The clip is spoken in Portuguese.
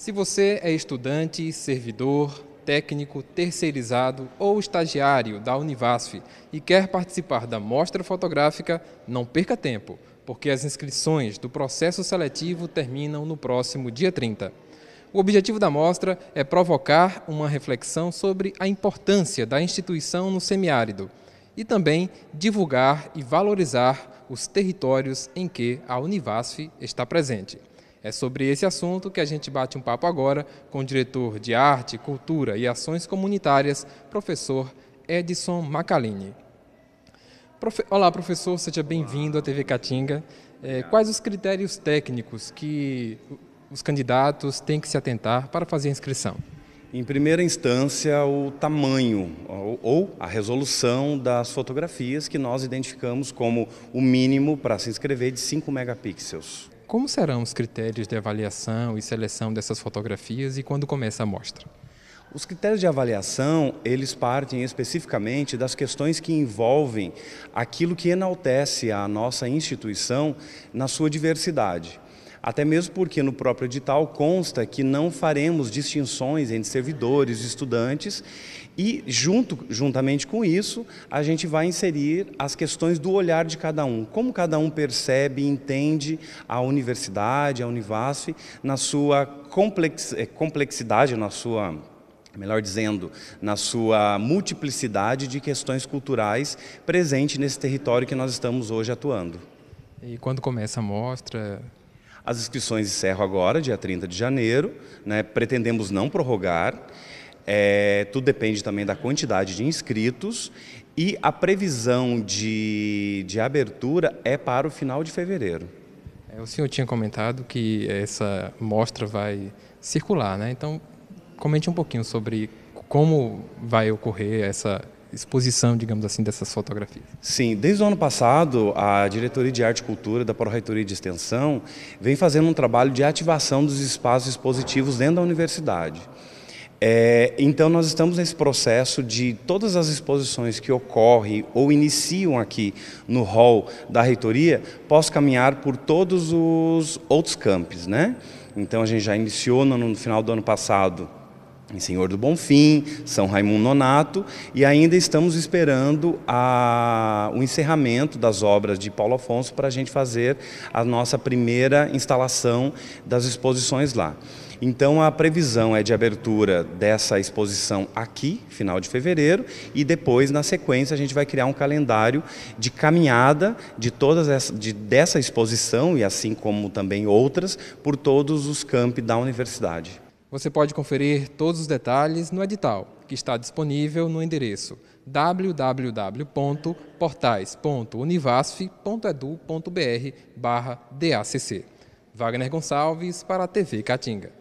Se você é estudante, servidor, técnico, terceirizado ou estagiário da Univasf e quer participar da mostra fotográfica, não perca tempo, porque as inscrições do processo seletivo terminam no próximo dia 30. O objetivo da mostra é provocar uma reflexão sobre a importância da instituição no semiárido e também divulgar e valorizar os territórios em que a Univasf está presente. É sobre esse assunto que a gente bate um papo agora com o diretor de Arte, Cultura e Ações Comunitárias, professor Edson Macalini. Profe... Olá, professor, seja bem-vindo à TV Catinga. É, quais os critérios técnicos que os candidatos têm que se atentar para fazer a inscrição? Em primeira instância, o tamanho ou a resolução das fotografias que nós identificamos como o mínimo para se inscrever de 5 megapixels. Como serão os critérios de avaliação e seleção dessas fotografias e quando começa a mostra? Os critérios de avaliação, eles partem especificamente das questões que envolvem aquilo que enaltece a nossa instituição na sua diversidade. Até mesmo porque no próprio edital consta que não faremos distinções entre servidores, estudantes, e junto, juntamente com isso, a gente vai inserir as questões do olhar de cada um, como cada um percebe e entende a universidade, a Univasf, na sua eh, complexidade, na sua melhor dizendo, na sua multiplicidade de questões culturais presente nesse território que nós estamos hoje atuando. E quando começa a mostra, as inscrições encerram agora, dia 30 de janeiro. Né? Pretendemos não prorrogar. É, tudo depende também da quantidade de inscritos. E a previsão de, de abertura é para o final de fevereiro. É, o senhor tinha comentado que essa mostra vai circular, né? Então, comente um pouquinho sobre como vai ocorrer essa exposição, digamos assim, dessas fotografias? Sim, desde o ano passado, a Diretoria de Arte e Cultura da Pró-Reitoria de Extensão vem fazendo um trabalho de ativação dos espaços expositivos dentro da universidade. É, então, nós estamos nesse processo de todas as exposições que ocorrem ou iniciam aqui no hall da reitoria, posso caminhar por todos os outros campos, né? Então, a gente já iniciou no, no final do ano passado em Senhor do Bonfim, São Raimundo Nonato, e ainda estamos esperando a, o encerramento das obras de Paulo Afonso para a gente fazer a nossa primeira instalação das exposições lá. Então a previsão é de abertura dessa exposição aqui, final de fevereiro, e depois na sequência a gente vai criar um calendário de caminhada de todas essa, de, dessa exposição e assim como também outras por todos os campi da universidade. Você pode conferir todos os detalhes no edital, que está disponível no endereço www.portais.univasf.edu.br/dacc. Wagner Gonçalves para a TV Catinga.